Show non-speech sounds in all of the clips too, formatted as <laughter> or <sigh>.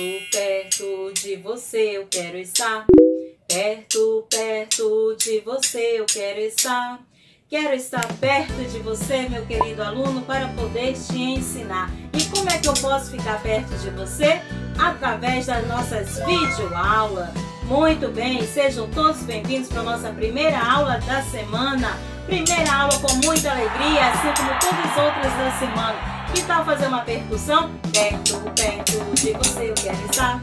perto, perto de você eu quero estar. Perto, perto de você eu quero estar. Quero estar perto de você, meu querido aluno, para poder te ensinar. E como é que eu posso ficar perto de você? Através das nossas videoaulas. Muito bem, sejam todos bem-vindos para a nossa primeira aula da semana. Primeira aula com muita alegria, assim como todas as outras da semana. Que tal fazer uma percussão? Perto, perto de você eu quero estar.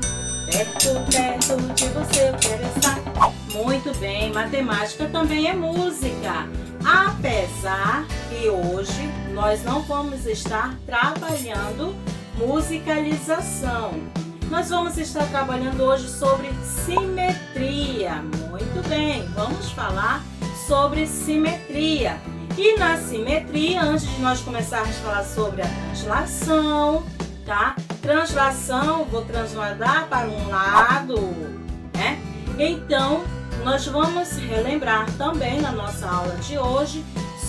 Perto, perto de você eu quero estar. Muito bem, matemática também é música. Apesar que hoje nós não vamos estar trabalhando musicalização. Nós vamos estar trabalhando hoje sobre simetria. Muito bem, vamos falar sobre simetria. Aqui na simetria, antes de nós começarmos a falar sobre a translação, tá? Translação, vou transladar para um lado, né? Então, nós vamos relembrar também na nossa aula de hoje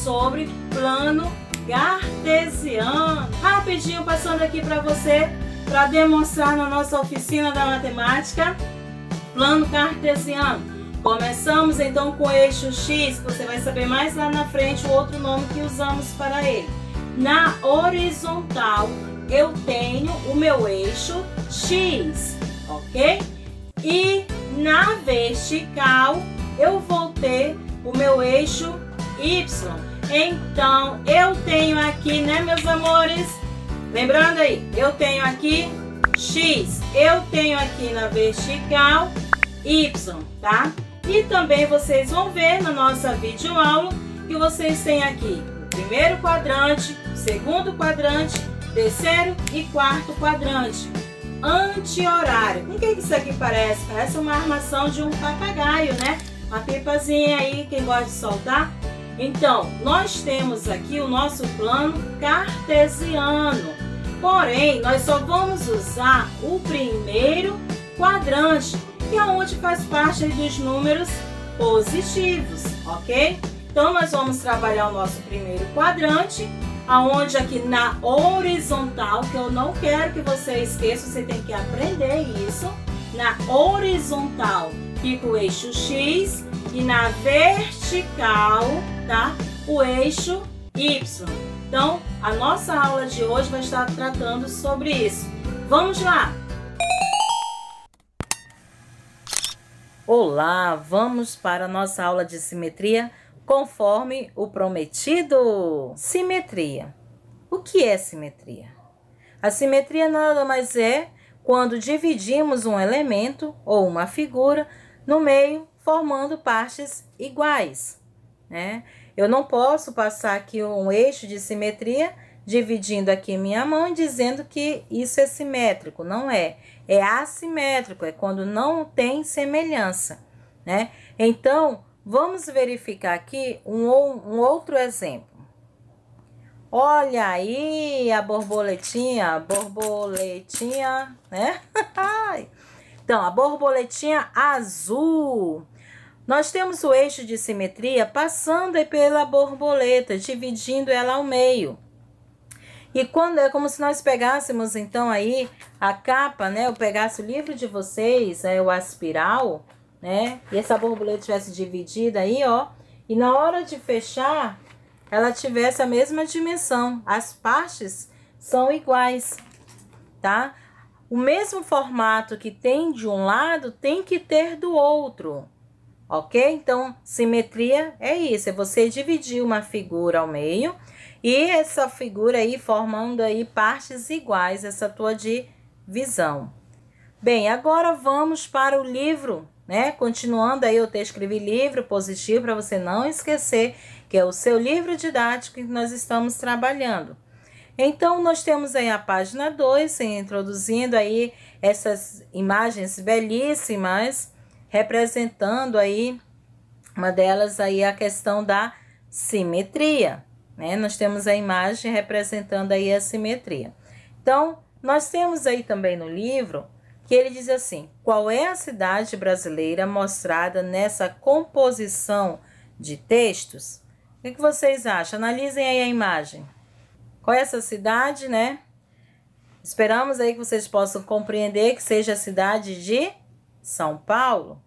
sobre plano cartesiano. Rapidinho passando aqui para você para demonstrar na nossa oficina da matemática plano cartesiano. Começamos então com o eixo X, que você vai saber mais lá na frente o outro nome que usamos para ele. Na horizontal, eu tenho o meu eixo X, ok? E na vertical, eu vou ter o meu eixo Y. Então, eu tenho aqui, né, meus amores? Lembrando aí, eu tenho aqui X, eu tenho aqui na vertical Y, tá? E também vocês vão ver na nossa videoaula que vocês têm aqui o primeiro quadrante, o segundo quadrante, terceiro e quarto quadrante. Anti-horário. Com o que isso aqui parece? Parece uma armação de um papagaio, né? Uma pipazinha aí, quem gosta de soltar. Então, nós temos aqui o nosso plano cartesiano. Porém, nós só vamos usar o primeiro quadrante, e aonde faz parte dos números positivos, ok? Então, nós vamos trabalhar o nosso primeiro quadrante, aonde aqui na horizontal, que eu não quero que você esqueça, você tem que aprender isso. Na horizontal fica o eixo X e na vertical, tá? O eixo Y. Então, a nossa aula de hoje vai estar tratando sobre isso. Vamos lá! Olá, vamos para a nossa aula de simetria conforme o prometido. Simetria. O que é simetria? A simetria nada mais é quando dividimos um elemento ou uma figura no meio, formando partes iguais. Né? Eu não posso passar aqui um eixo de simetria dividindo aqui minha mão e dizendo que isso é simétrico, não é é assimétrico, é quando não tem semelhança, né? Então, vamos verificar aqui um, um outro exemplo. Olha aí a borboletinha, borboletinha, né? <laughs> então, a borboletinha azul. Nós temos o eixo de simetria passando pela borboleta, dividindo ela ao meio. E quando é como se nós pegássemos então aí a capa, né? Eu pegasse o livro de vocês, é o aspiral, né? E essa borboleta tivesse dividida aí, ó, e na hora de fechar, ela tivesse a mesma dimensão. As partes são iguais, tá? O mesmo formato que tem de um lado tem que ter do outro. OK? Então, simetria é isso, é você dividir uma figura ao meio e essa figura aí formando aí partes iguais, essa tua divisão. Bem, agora vamos para o livro, né? Continuando aí, eu te escrevi livro positivo para você não esquecer que é o seu livro didático que nós estamos trabalhando. Então, nós temos aí a página 2, introduzindo aí essas imagens belíssimas, representando aí, uma delas aí a questão da simetria. Né? Nós temos a imagem representando aí a simetria. Então, nós temos aí também no livro que ele diz assim: qual é a cidade brasileira mostrada nessa composição de textos? O que, que vocês acham? Analisem aí a imagem. Qual é essa cidade, né? Esperamos aí que vocês possam compreender que seja a cidade de São Paulo,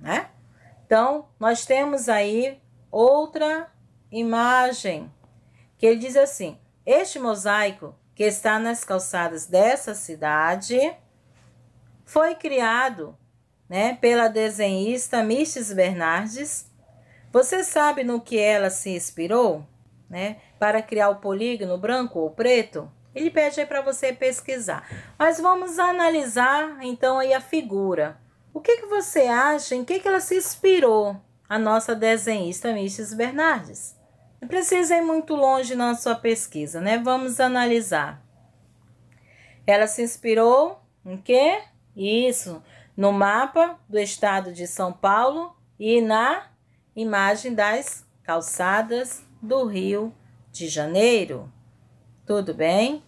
né? Então, nós temos aí outra imagem, que ele diz assim: Este mosaico que está nas calçadas dessa cidade foi criado né, pela desenhista Miches Bernardes. Você sabe no que ela se inspirou né, para criar o polígono branco ou preto? Ele pede aí para você pesquisar. Mas vamos analisar então aí a figura. O que, que você acha? Em que, que ela se inspirou? A nossa desenhista Miches Bernardes. Não precisa ir muito longe na sua pesquisa, né? Vamos analisar. Ela se inspirou em quê? Isso, no mapa do estado de São Paulo e na imagem das calçadas do Rio de Janeiro. Tudo bem?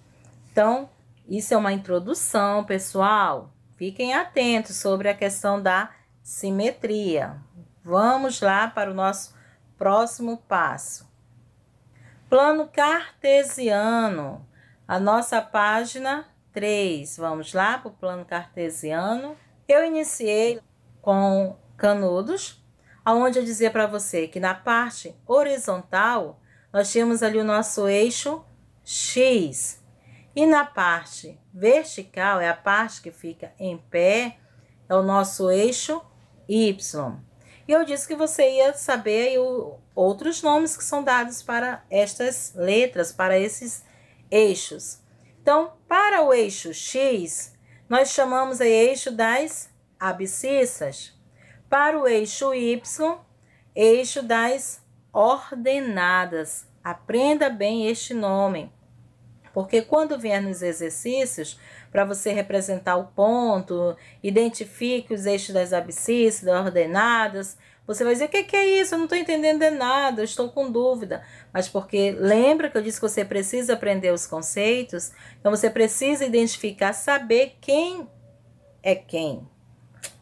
Então, isso é uma introdução, pessoal. Fiquem atentos sobre a questão da simetria. Vamos lá para o nosso próximo passo. Plano cartesiano, a nossa página 3. Vamos lá para o plano cartesiano. Eu iniciei com canudos, aonde eu dizia para você que na parte horizontal nós tínhamos ali o nosso eixo X. E na parte vertical, é a parte que fica em pé, é o nosso eixo Y. E eu disse que você ia saber o, outros nomes que são dados para estas letras, para esses eixos. Então, para o eixo X, nós chamamos a eixo das abscissas. Para o eixo Y, eixo das ordenadas. Aprenda bem este nome. Porque quando vier nos exercícios, para você representar o ponto, identifique os eixos das abscissas, das ordenadas, você vai dizer: o que, que é isso? Eu não estou entendendo nada, estou com dúvida. Mas porque lembra que eu disse que você precisa aprender os conceitos, então você precisa identificar, saber quem é quem.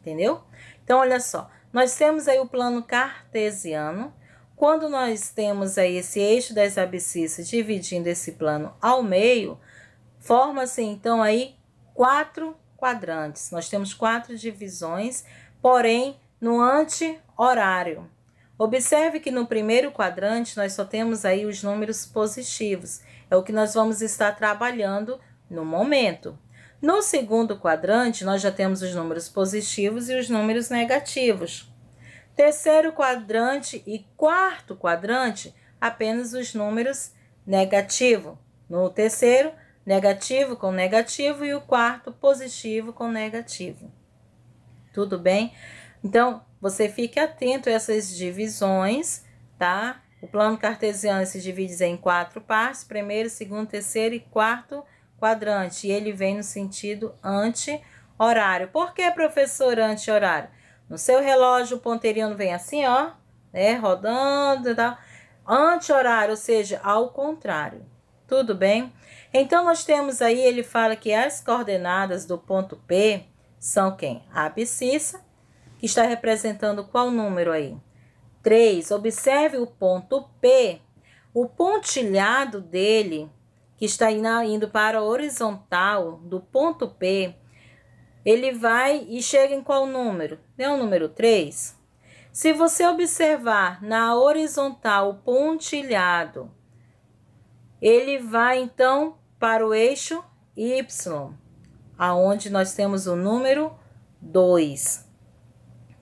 Entendeu? Então, olha só, nós temos aí o plano cartesiano, quando nós temos aí esse eixo das abscissas dividindo esse plano ao meio, forma-se então aí quatro quadrantes. Nós temos quatro divisões, porém no anti-horário. Observe que no primeiro quadrante nós só temos aí os números positivos, é o que nós vamos estar trabalhando no momento. No segundo quadrante, nós já temos os números positivos e os números negativos terceiro quadrante e quarto quadrante, apenas os números negativo. No terceiro, negativo com negativo e o quarto, positivo com negativo. Tudo bem? Então, você fique atento a essas divisões, tá? O plano cartesiano se divide em quatro partes: primeiro, segundo, terceiro e quarto quadrante. E ele vem no sentido anti-horário. Por que, professor, anti-horário? No seu relógio, o ponteirinho vem assim, ó, né? Rodando e tal. Anti-horário, ou seja, ao contrário. Tudo bem? Então, nós temos aí, ele fala que as coordenadas do ponto P são quem? A abscissa, que está representando qual número aí? 3. Observe o ponto P. O pontilhado dele, que está indo para a horizontal do ponto P, ele vai e chega em qual número? É o número 3. Se você observar na horizontal o pontilhado, ele vai então para o eixo Y, aonde nós temos o número 2,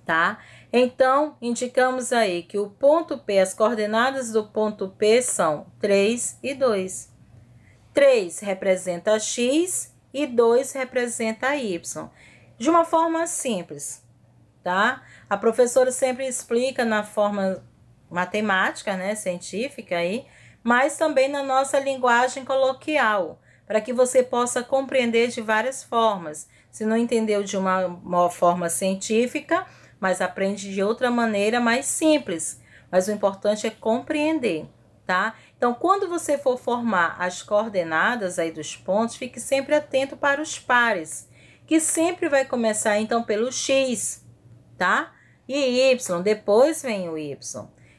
tá? Então, indicamos aí que o ponto P, as coordenadas do ponto P são 3 e 2. 3 representa x e 2 representa y. De uma forma simples, tá? A professora sempre explica na forma matemática, né, científica aí, mas também na nossa linguagem coloquial, para que você possa compreender de várias formas. Se não entendeu de uma, uma forma científica, mas aprende de outra maneira mais simples. Mas o importante é compreender, tá? Então, quando você for formar as coordenadas aí dos pontos, fique sempre atento para os pares, que sempre vai começar então pelo x, tá? E y, depois vem o y.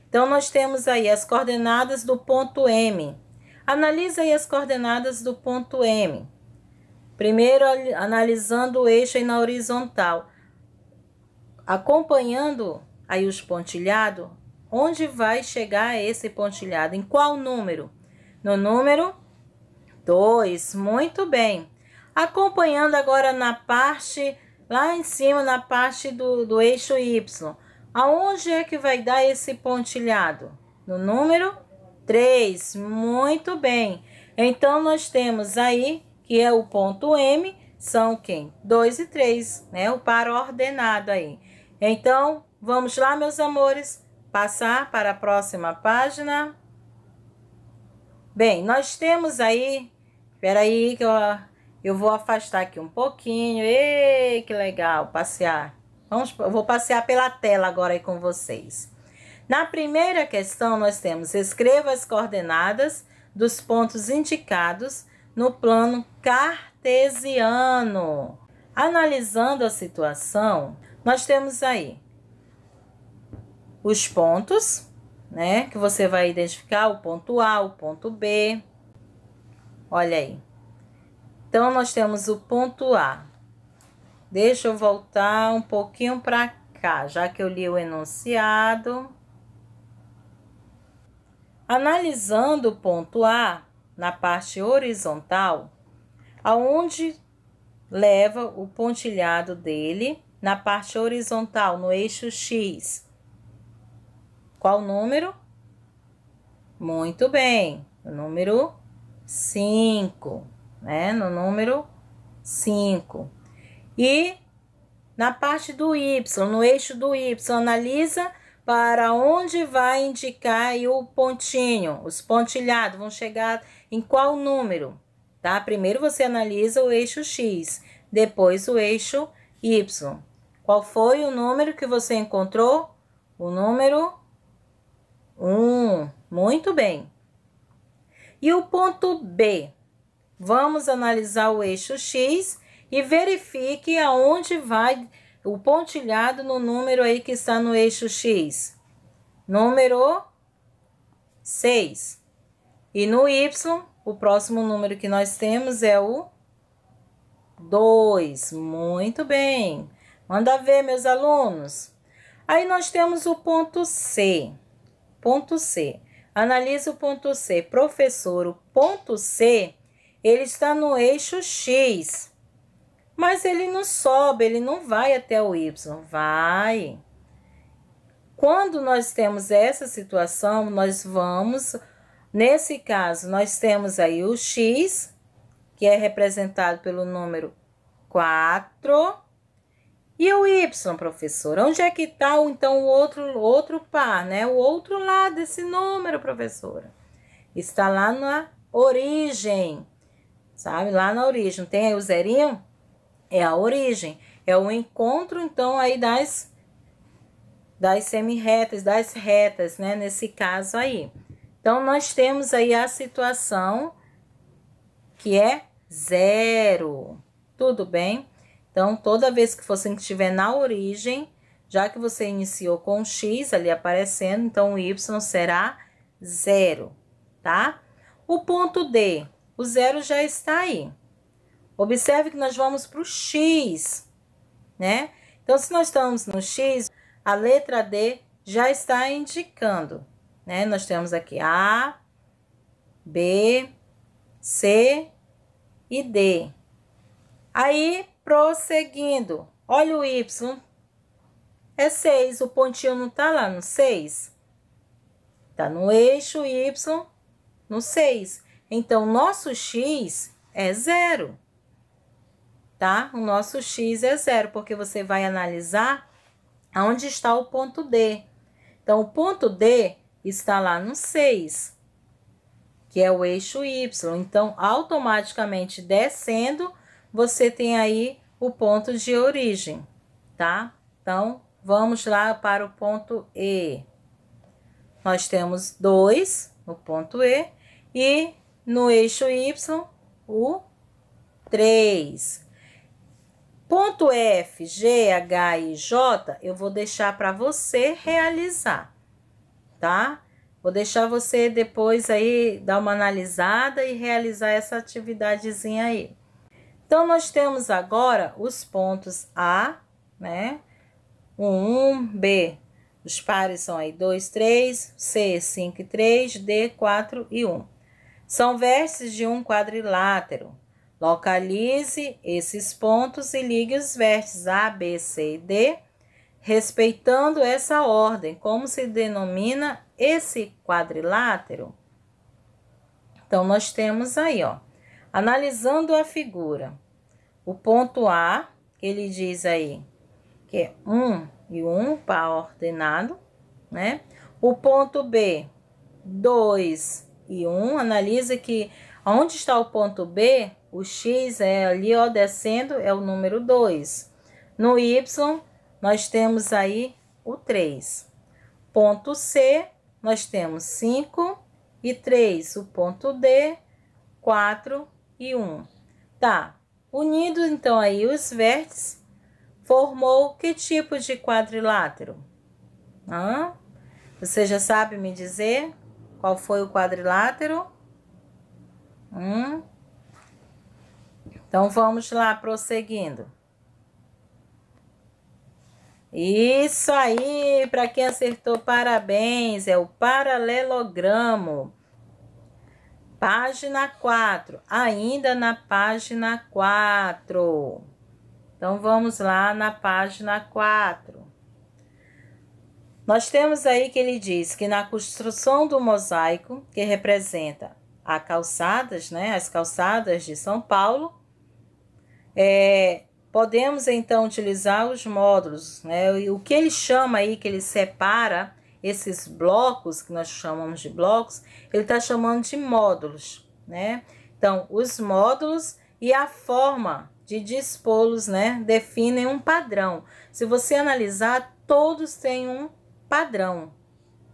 Então, nós temos aí as coordenadas do ponto M. Analisa aí as coordenadas do ponto M. Primeiro, analisando o eixo aí na horizontal. Acompanhando aí os pontilhados, Onde vai chegar esse pontilhado? Em qual número? No número 2. Muito bem. Acompanhando agora na parte, lá em cima, na parte do, do eixo Y. Aonde é que vai dar esse pontilhado? No número 3. Muito bem. Então, nós temos aí, que é o ponto M, são quem? 2 e 3, né? O par ordenado aí. Então, vamos lá, meus amores Passar para a próxima página. Bem, nós temos aí... Espera aí que eu, eu vou afastar aqui um pouquinho. Ei, que legal, passear. Vamos, eu vou passear pela tela agora aí com vocês. Na primeira questão, nós temos escreva as coordenadas dos pontos indicados no plano cartesiano. Analisando a situação, nós temos aí os pontos, né? Que você vai identificar o ponto A, o ponto B. Olha aí. Então, nós temos o ponto A. Deixa eu voltar um pouquinho para cá, já que eu li o enunciado. Analisando o ponto A na parte horizontal, aonde leva o pontilhado dele na parte horizontal, no eixo X, qual número? Muito bem, o número 5, né? No número 5. E na parte do Y, no eixo do Y, analisa para onde vai indicar o pontinho, os pontilhados vão chegar em qual número, tá? Primeiro você analisa o eixo X, depois o eixo Y. Qual foi o número que você encontrou? O número um, muito bem. E o ponto B? Vamos analisar o eixo X e verifique aonde vai o pontilhado no número aí que está no eixo X. Número 6. E no Y, o próximo número que nós temos é o 2. Muito bem. Manda ver, meus alunos. Aí nós temos o ponto C ponto C. Analisa o ponto C. Professor, o ponto C, ele está no eixo X. Mas ele não sobe, ele não vai até o Y. Vai. Quando nós temos essa situação, nós vamos... Nesse caso, nós temos aí o X, que é representado pelo número 4 e o Y, professora? Onde é que está então o outro, outro par, né? O outro lado desse número, professora? Está lá na origem, sabe? Lá na origem. Tem aí o zerinho? É a origem. É o encontro, então, aí das, das semi-retas, das retas, né? Nesse caso aí. Então, nós temos aí a situação que é zero. Tudo bem? Então, toda vez que você estiver na origem, já que você iniciou com X ali aparecendo, então o Y será zero, tá? O ponto D, o zero já está aí. Observe que nós vamos para o X, né? Então, se nós estamos no X, a letra D já está indicando, né? Nós temos aqui A, B, C e D. Aí, Prosseguindo, olha o Y. É 6, o pontinho não está lá no 6? Está no eixo Y, no 6. Então, nosso X é zero, tá? O nosso X é zero, porque você vai analisar aonde está o ponto D. Então, o ponto D está lá no 6, que é o eixo Y. Então, automaticamente descendo você tem aí o ponto de origem, tá? Então, vamos lá para o ponto E. Nós temos 2 no ponto E e no eixo Y o 3. Ponto F, G, H e J, eu vou deixar para você realizar, tá? Vou deixar você depois aí dar uma analisada e realizar essa atividadezinha aí. Então, nós temos agora os pontos A, né? O 1, B. Os pares são aí 2, 3, C, 5 e 3, D, 4 e 1. São vértices de um quadrilátero. Localize esses pontos e ligue os vértices A, B, C e D, respeitando essa ordem. Como se denomina esse quadrilátero? Então, nós temos aí, ó Analisando a figura, o ponto A, ele diz aí que é 1 e 1, par ordenado, né? O ponto B, 2 e 1, analisa que onde está o ponto B, o x é ali, ó, descendo, é o número 2. No y, nós temos aí o 3. Ponto C, nós temos 5 e 3. O ponto D, 4 e 1. Tá, unindo então aí os vértices, formou que tipo de quadrilátero? Hã? Você já sabe me dizer qual foi o quadrilátero? Hum? Então vamos lá, prosseguindo. Isso aí, para quem acertou, parabéns. É o paralelogramo. Página 4, ainda na página 4. Então vamos lá na página 4. Nós temos aí que ele diz que na construção do mosaico, que representa a calçadas, né, as calçadas de São Paulo, é, podemos então utilizar os módulos, né? O que ele chama aí, que ele separa esses blocos, que nós chamamos de blocos, ele está chamando de módulos, né? Então, os módulos e a forma de dispô-los, né, definem um padrão. Se você analisar, todos têm um padrão,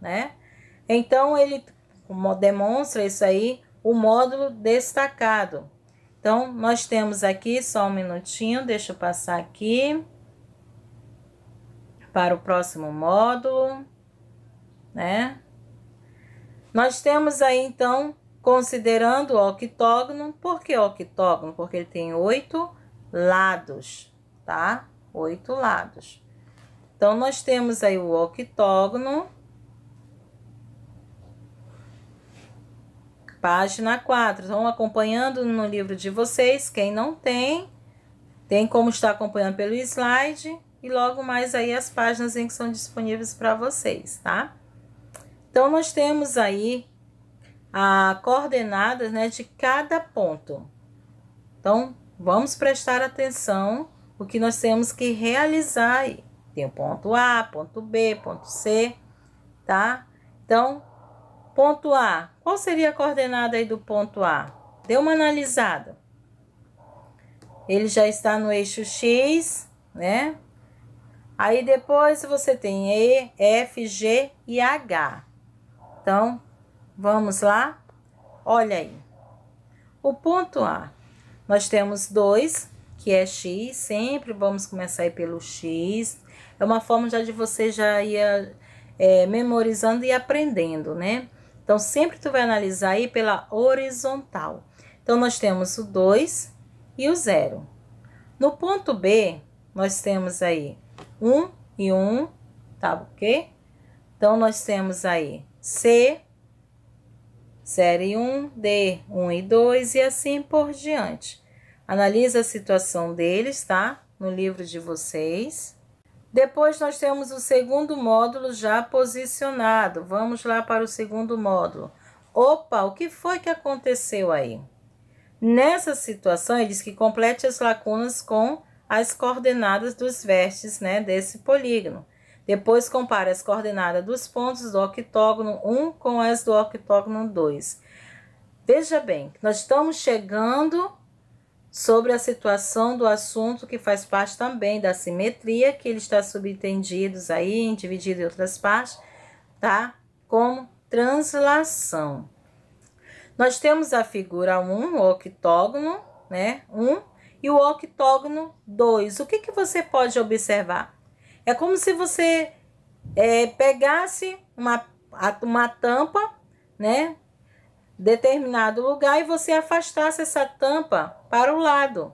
né? Então, ele demonstra isso aí, o módulo destacado. Então, nós temos aqui, só um minutinho, deixa eu passar aqui para o próximo módulo, né? Nós temos aí, então, considerando o octógono, por que octógono? Porque ele tem oito lados, tá? Oito lados. Então, nós temos aí o octógono, página 4. Então, acompanhando no livro de vocês, quem não tem, tem como estar acompanhando pelo slide e logo mais aí as páginas em que são disponíveis para vocês, tá? Então, nós temos aí a coordenadas né, de cada ponto. Então, vamos prestar atenção o que nós temos que realizar aí. Tem o ponto A, ponto B, ponto C, tá? Então, ponto A. Qual seria a coordenada aí do ponto A? Dê uma analisada. Ele já está no eixo X, né? Aí depois você tem E, F, G e H. Então, vamos lá? Olha aí. O ponto A, nós temos 2, que é x, sempre vamos começar aí pelo x. É uma forma já de você já ir é, memorizando e aprendendo, né? Então, sempre tu vai analisar aí pela horizontal. Então, nós temos o 2 e o 0. No ponto B, nós temos aí 1 um e 1, um, tá ok? Então, nós temos aí C, série 1, D, 1 e 2 e assim por diante. Analisa a situação deles, tá? No livro de vocês. Depois nós temos o segundo módulo já posicionado. Vamos lá para o segundo módulo. Opa, o que foi que aconteceu aí? Nessa situação, ele diz que complete as lacunas com as coordenadas dos vértices né, desse polígono. Depois compare as coordenadas dos pontos do octógono 1 com as do octógono 2. Veja bem, nós estamos chegando sobre a situação do assunto que faz parte também da simetria, que ele está subentendido aí, dividido em outras partes, tá? Como translação. Nós temos a figura 1, o octógono, né? 1 e o octógono 2. O que, que você pode observar? É como se você é, pegasse uma, uma tampa, né? Determinado lugar e você afastasse essa tampa para o lado.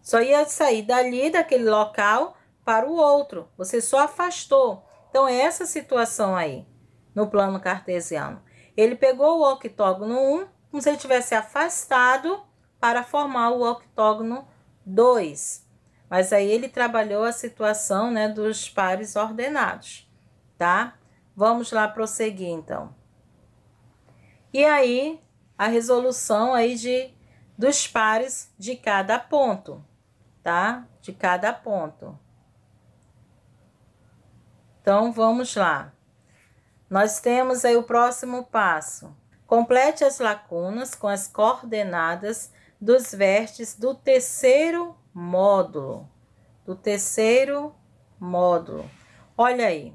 Só ia sair dali, daquele local, para o outro. Você só afastou. Então, é essa situação aí, no plano cartesiano. Ele pegou o octógono 1, como se ele tivesse afastado, para formar o octógono 2. Mas aí ele trabalhou a situação né, dos pares ordenados, tá? Vamos lá prosseguir então. E aí a resolução aí de dos pares de cada ponto, tá? De cada ponto. Então vamos lá. Nós temos aí o próximo passo. Complete as lacunas com as coordenadas dos vértices do terceiro módulo, do terceiro módulo. Olha aí,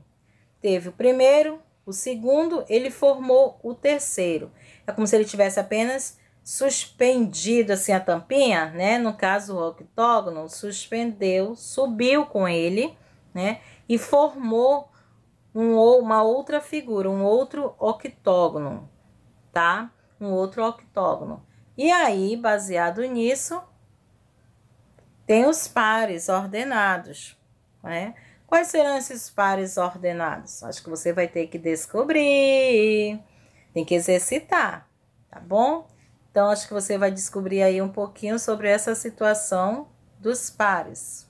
teve o primeiro, o segundo, ele formou o terceiro. É como se ele tivesse apenas suspendido assim a tampinha, né? No caso, o octógono suspendeu, subiu com ele, né? E formou um ou uma outra figura, um outro octógono, tá? Um outro octógono. E aí, baseado nisso, tem os pares ordenados, né? Quais serão esses pares ordenados? Acho que você vai ter que descobrir. Tem que exercitar, tá bom? Então, acho que você vai descobrir aí um pouquinho sobre essa situação dos pares.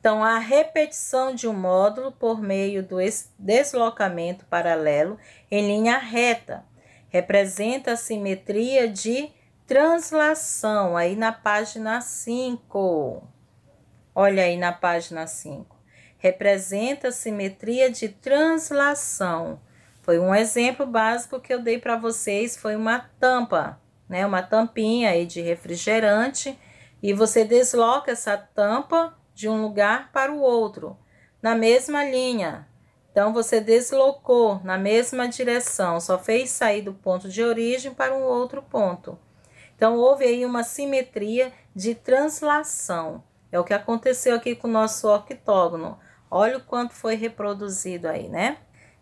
Então, a repetição de um módulo por meio do deslocamento paralelo em linha reta representa a simetria de translação, aí na página 5. Olha aí na página 5. Representa a simetria de translação. Foi um exemplo básico que eu dei para vocês, foi uma tampa, né? Uma tampinha aí de refrigerante e você desloca essa tampa de um lugar para o outro, na mesma linha. Então você deslocou na mesma direção, só fez sair do ponto de origem para um outro ponto. Então houve aí uma simetria de translação. É o que aconteceu aqui com o nosso octógono. Olha o quanto foi reproduzido aí, né?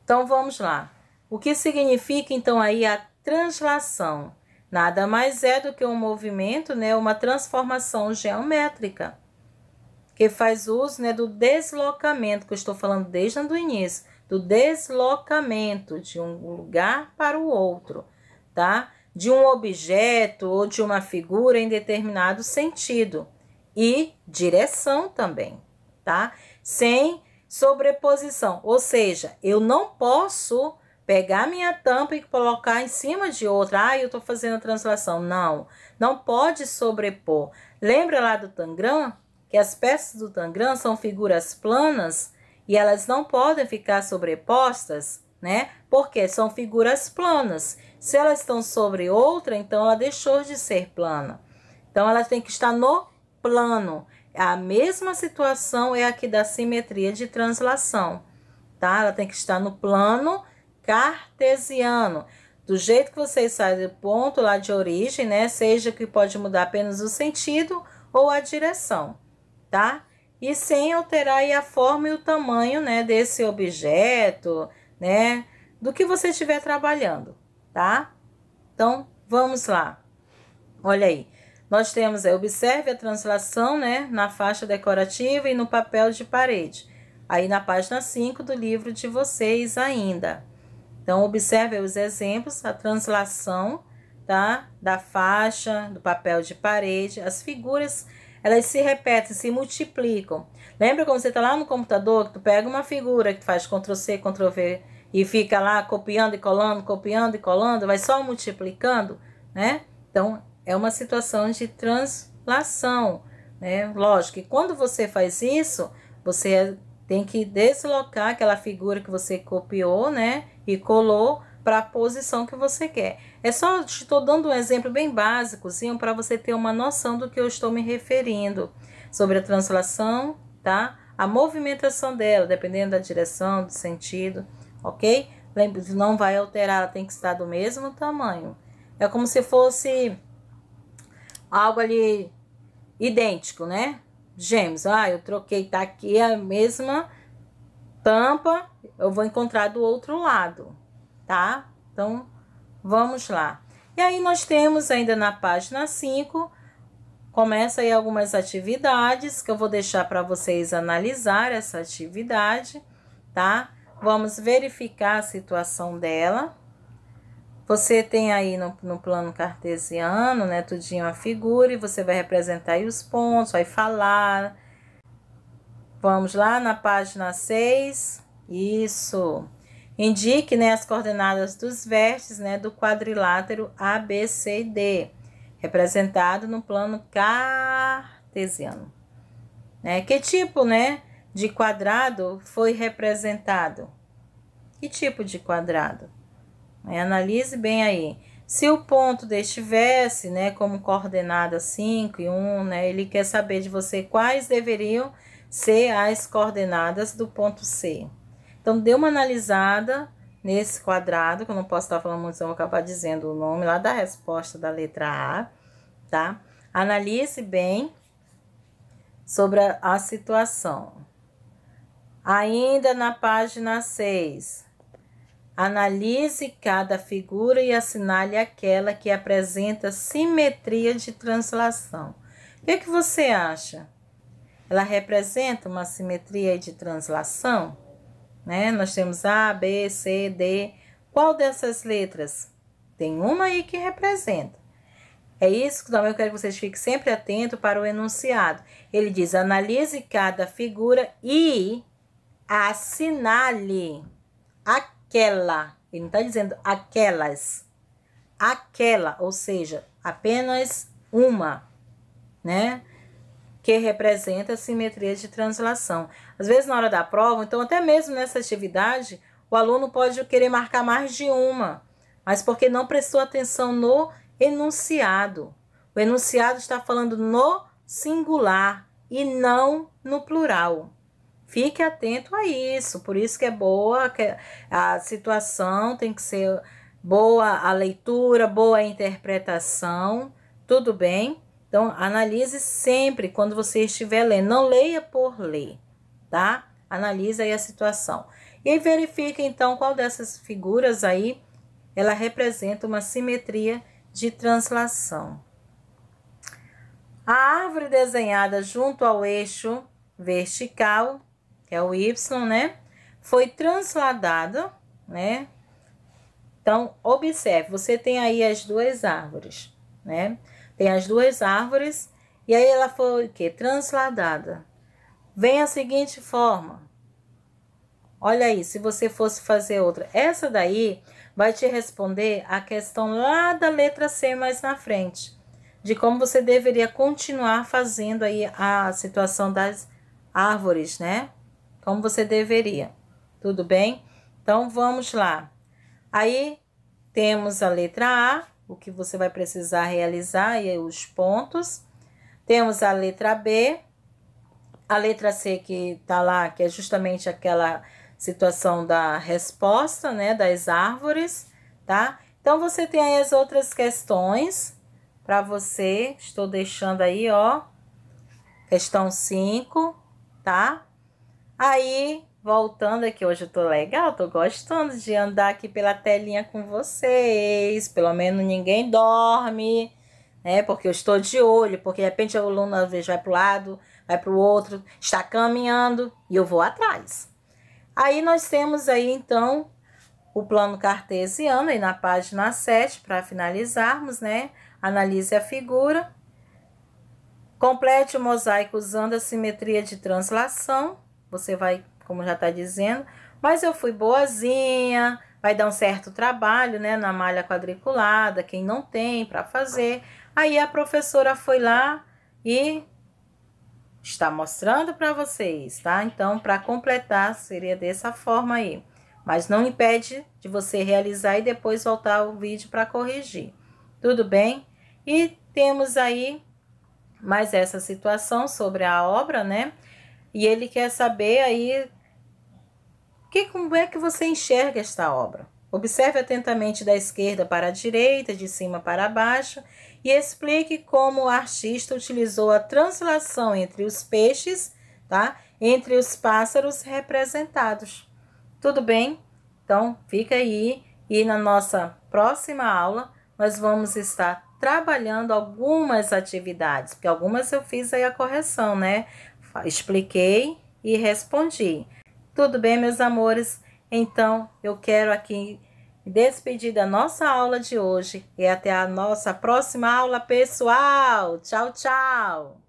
Então vamos lá. O que significa então aí a translação? Nada mais é do que um movimento, né, uma transformação geométrica, que faz uso né, do deslocamento, que eu estou falando desde o início, do deslocamento de um lugar para o outro, tá? de um objeto ou de uma figura em determinado sentido e direção também, tá? Sem sobreposição, ou seja, eu não posso pegar minha tampa e colocar em cima de outra. Ah, eu estou fazendo a translação. Não, não pode sobrepor. Lembra lá do Tangram? Que as peças do Tangram são figuras planas e elas não podem ficar sobrepostas? né? Porque são figuras planas. Se elas estão sobre outra, então ela deixou de ser plana. Então ela tem que estar no plano. A mesma situação é aqui da simetria de translação, tá? Ela tem que estar no plano cartesiano. Do jeito que vocês saem do ponto lá de origem, né? Seja que pode mudar apenas o sentido ou a direção, tá? E sem alterar a forma e o tamanho, né, desse objeto, né? Do que você estiver trabalhando, tá? Então, vamos lá. Olha aí. Nós temos, é, observe a translação, né, na faixa decorativa e no papel de parede. Aí na página 5 do livro de vocês ainda. Então, observe os exemplos, a translação, tá? Da faixa, do papel de parede, as figuras, elas se repetem, se multiplicam. Lembra quando você está lá no computador, que tu pega uma figura que faz Ctrl C, Ctrl V e fica lá copiando e colando, copiando e colando, vai só multiplicando, né? Então, é uma situação de translação, né? Lógico que quando você faz isso, você tem que deslocar aquela figura que você copiou, né? E colou para a posição que você quer. É só, estou dando um exemplo bem básicozinho para você ter uma noção do que eu estou me referindo sobre a translação, tá? A movimentação dela, dependendo da direção, do sentido ok? Lembre-se, não vai alterar, ela tem que estar do mesmo tamanho. É como se fosse algo ali idêntico, né? Gêmeos, ah, eu troquei, tá aqui a mesma tampa, eu vou encontrar do outro lado, tá? Então, vamos lá. E aí, nós temos ainda na página 5, começa aí algumas atividades que eu vou deixar para vocês analisar essa atividade, tá? Tá? Vamos verificar a situação dela. Você tem aí no, no, plano cartesiano, né, tudinho a figura e você vai representar aí os pontos, vai falar. Vamos lá na página 6. Isso. Indique, né, as coordenadas dos vértices, né, do quadrilátero ABCD, representado no plano cartesiano. Né? Que tipo, né? de quadrado foi representado? Que tipo de quadrado? Analise bem aí. Se o ponto estivesse, né, como coordenada 5 e 1, né, ele quer saber de você quais deveriam ser as coordenadas do ponto C. Então, dê uma analisada nesse quadrado, que eu não posso estar falando muito, senão vou acabar dizendo o nome lá da resposta da letra A, tá? Analise bem sobre a, a situação. Ainda na página 6, analise cada figura e assinale aquela que apresenta simetria de translação. O que, é que você acha? Ela representa uma simetria de translação? Né? Nós temos A, B, C, D. Qual dessas letras? Tem uma aí que representa. É isso que também eu quero que vocês fiquem sempre atentos para o enunciado. Ele diz: analise cada figura e assinale aquela. Ele não está dizendo aquelas. Aquela, ou seja, apenas uma, né? Que representa a simetria de translação. Às vezes, na hora da prova, então, até mesmo nessa atividade, o aluno pode querer marcar mais de uma, mas porque não prestou atenção no enunciado. O enunciado está falando no singular e não no plural. Fique atento a isso. Por isso que é boa, que a situação tem que ser boa a leitura, boa a interpretação, tudo bem? Então, analise sempre quando você estiver lendo. Não leia por ler, tá? Analise aí a situação. E aí verifica então qual dessas figuras aí ela representa uma simetria de translação. A árvore desenhada junto ao eixo vertical que é o Y, né? Foi transladada, né? Então, observe, você tem aí as duas árvores, né? Tem as duas árvores e aí ela foi o quê? Transladada. Vem a seguinte forma. Olha aí, se você fosse fazer outra. Essa daí vai te responder a questão lá da letra C mais na frente. De como você deveria continuar fazendo aí a situação das árvores, né? como você deveria. Tudo bem? Então vamos lá. Aí temos a letra A, o que você vai precisar realizar e os pontos. Temos a letra B, a letra C que tá lá, que é justamente aquela situação da resposta, né, das árvores, tá? Então você tem aí as outras questões para você. Estou deixando aí, ó, questão 5, tá? Aí, voltando aqui, hoje eu tô legal, tô gostando de andar aqui pela telinha com vocês. Pelo menos ninguém dorme, né? Porque eu estou de olho, porque de repente a aluna às vezes vai pro lado, vai pro outro, está caminhando e eu vou atrás. Aí nós temos aí então o plano cartesiano aí na página 7 para finalizarmos, né? Analise a figura. Complete o mosaico usando a simetria de translação você vai, como já tá dizendo, mas eu fui boazinha, vai dar um certo trabalho, né, na malha quadriculada, quem não tem para fazer. Aí a professora foi lá e está mostrando para vocês, tá? Então, para completar, seria dessa forma aí. Mas não impede de você realizar e depois voltar o vídeo para corrigir. Tudo bem? E temos aí mais essa situação sobre a obra, né? E ele quer saber aí que, como é que você enxerga esta obra. Observe atentamente da esquerda para a direita, de cima para baixo, e explique como o artista utilizou a translação entre os peixes, tá? Entre os pássaros representados. Tudo bem? Então, fica aí e na nossa próxima aula nós vamos estar trabalhando algumas atividades, porque algumas eu fiz aí a correção, né? Expliquei e respondi. Tudo bem, meus amores? Então, eu quero aqui despedir da nossa aula de hoje e até a nossa próxima aula, pessoal. Tchau, tchau.